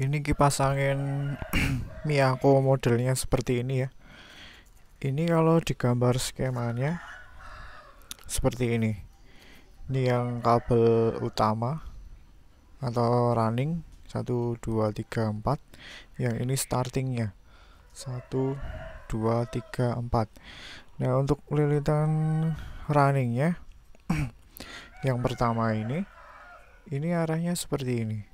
ini kipas angin Miyako modelnya seperti ini ya ini kalau digambar skemanya seperti ini ini yang kabel utama atau running 1, 2, 3, 4 yang ini startingnya 1, 2, 3, 4 nah untuk lilitan runningnya yang pertama ini ini arahnya seperti ini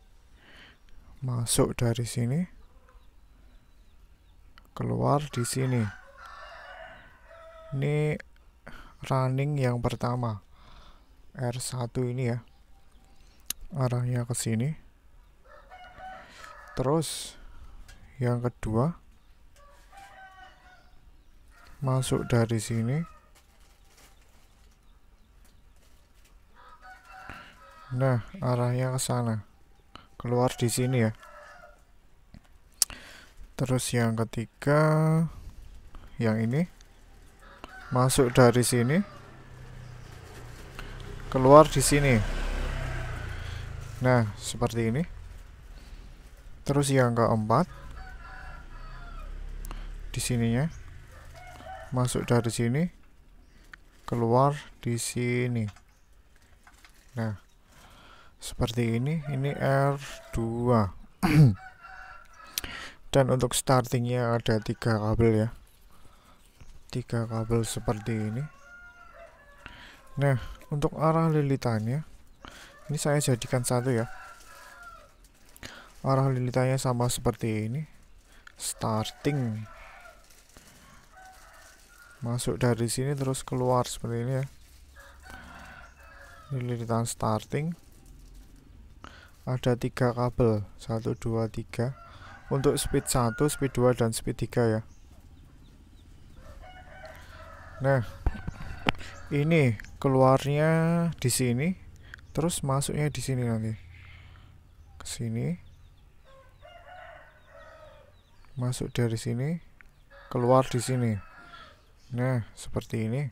masuk dari sini keluar di sini ini running yang pertama R1 ini ya arahnya ke sini terus yang kedua masuk dari sini nah arahnya ke sana keluar di sini ya terus yang ketiga yang ini masuk dari sini keluar di sini nah seperti ini terus yang keempat di sininya masuk dari sini keluar di sini nah seperti ini ini R2 dan untuk startingnya ada tiga kabel ya tiga kabel seperti ini nah untuk arah lilitannya ini saya jadikan satu ya arah lilitannya sama seperti ini starting masuk dari sini terus keluar seperti ini ya lilitan starting ada tiga kabel 1 2 3 untuk speed 1 speed 2 dan speed 3 ya nah ini keluarnya di sini terus masuknya di sini nanti ke sini masuk dari sini keluar di sini nah seperti ini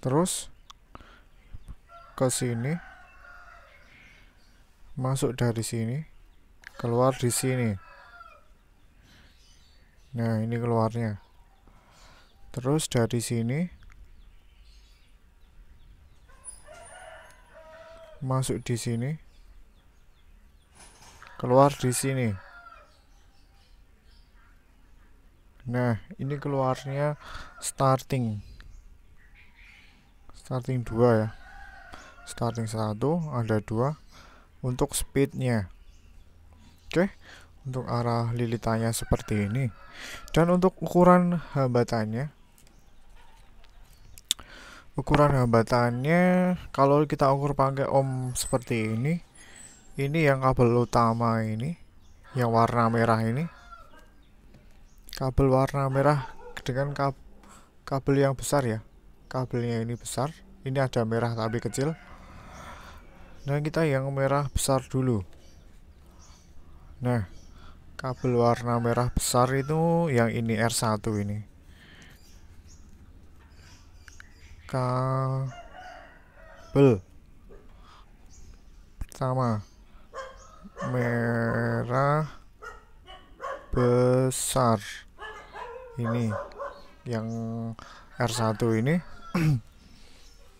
terus ke sini masuk dari sini keluar di sini nah ini keluarnya terus dari sini masuk di sini keluar di sini nah ini keluarnya starting starting dua ya starting satu, ada dua untuk speednya oke untuk arah lilitannya seperti ini dan untuk ukuran hambatannya ukuran hambatannya kalau kita ukur pakai ohm seperti ini ini yang kabel utama ini yang warna merah ini kabel warna merah dengan kabel yang besar ya kabelnya ini besar ini ada merah tapi kecil Nah kita yang merah besar dulu Nah kabel warna merah besar itu yang ini R1 ini kabel sama merah besar ini yang R1 ini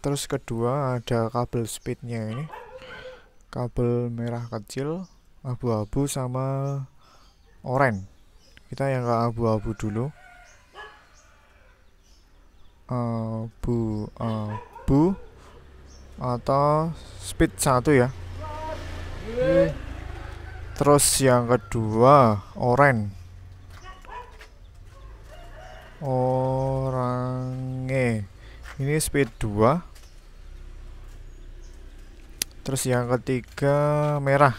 terus kedua ada kabel speednya ini kabel merah kecil abu-abu sama oranye kita yang ke abu-abu dulu abu-abu atau speed satu ya terus yang kedua oranye orange ini speed 2 Terus yang ketiga merah.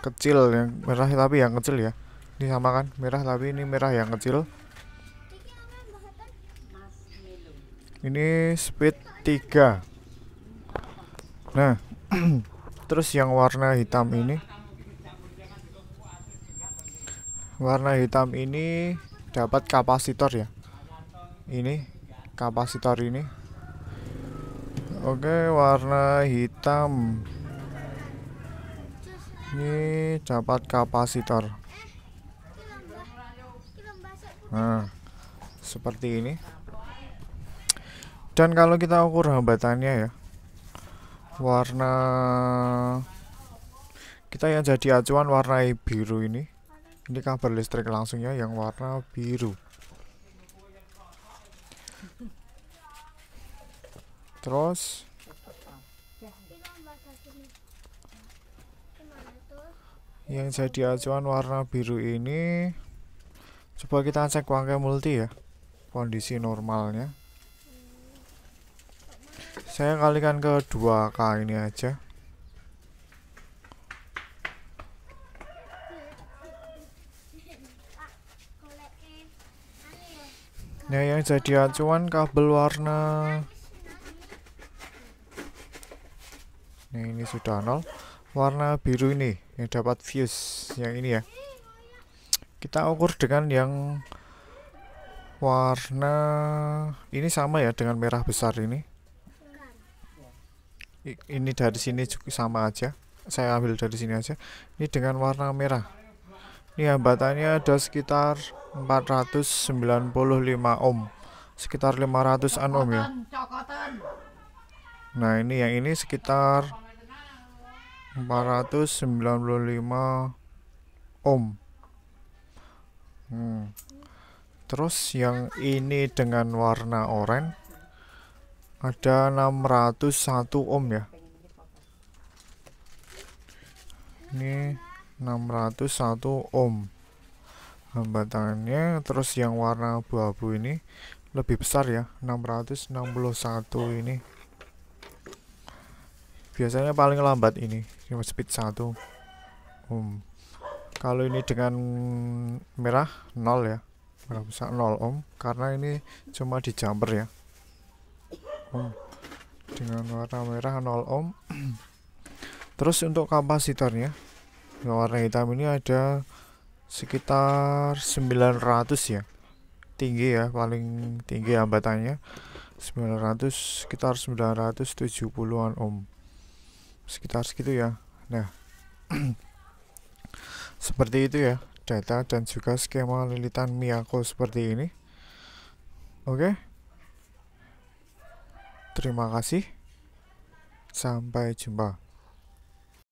Kecil yang merah tapi yang kecil ya. Ini sama kan? Merah tapi ini merah yang kecil. Ini speed 3. Nah, terus yang warna hitam ini warna hitam ini dapat kapasitor ya. Ini kapasitor ini Oke, warna hitam. Ini dapat kapasitor. Nah, seperti ini. Dan kalau kita ukur hambatannya ya. Warna kita yang jadi acuan warna biru ini. Ini kabel listrik langsungnya yang warna biru. terus yang jadi acuan warna biru ini coba kita cek pakai multi ya kondisi normalnya saya kalikan ke 2k ini aja Nah, yang jadi acuan kabel warna Nah ini sudah nol warna biru ini yang dapat views yang ini ya kita ukur dengan yang warna ini sama ya dengan merah besar ini ini dari sini juga sama aja saya ambil dari sini aja ini dengan warna merah ini hambatannya ada sekitar 495 ohm sekitar 500 an ohm ya nah ini yang ini sekitar 495 ohm hmm. terus yang ini dengan warna oranye ada 601 ohm ya ini 601 ohm hambatannya terus yang warna abu-abu ini lebih besar ya 661 ini biasanya paling lambat ini cuma speed satu um. kalau ini dengan merah nol ya merah bisa nol om karena ini cuma di jumper ya um. dengan warna merah nol om terus untuk kapasitornya yang warna hitam ini ada sekitar 900 ya tinggi ya paling tinggi hambatannya 900 sekitar 970-an ohm sekitar segitu ya nah seperti itu ya data dan juga skema lilitan Miyako seperti ini oke okay. terima kasih sampai jumpa